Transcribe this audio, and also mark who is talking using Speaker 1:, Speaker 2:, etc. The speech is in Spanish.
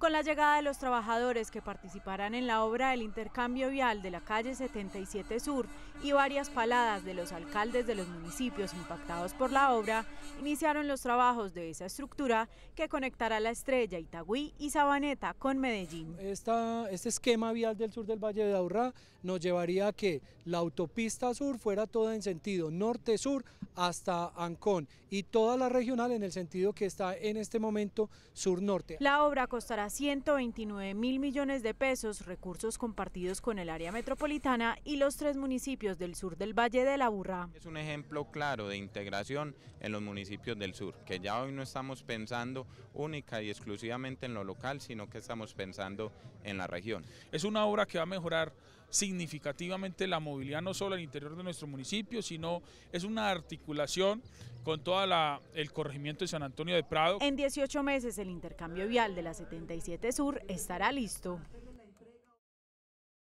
Speaker 1: Con la llegada de los trabajadores que participarán en la obra del intercambio vial de la calle 77 Sur y varias paladas de los alcaldes de los municipios impactados por la obra, iniciaron los trabajos de esa estructura que conectará la estrella Itagüí y Sabaneta con Medellín.
Speaker 2: este esquema vial del sur del Valle de Aurrá nos llevaría a que la autopista sur fuera toda en sentido norte-sur hasta Ancón y toda la regional en el sentido que está en este momento sur-norte.
Speaker 1: La obra costará 129 mil millones de pesos, recursos compartidos con el área metropolitana y los tres municipios del sur del Valle de la Burra. Es
Speaker 3: un ejemplo claro de integración en los municipios del sur, que ya hoy no estamos pensando única y exclusivamente en lo local, sino que estamos pensando en la región. Es una obra que va a mejorar significativamente
Speaker 4: la movilidad no solo el interior de nuestro municipio, sino es una articulación con todo el corregimiento de San Antonio de Prado.
Speaker 1: En 18 meses el intercambio vial de la 77 Sur estará listo.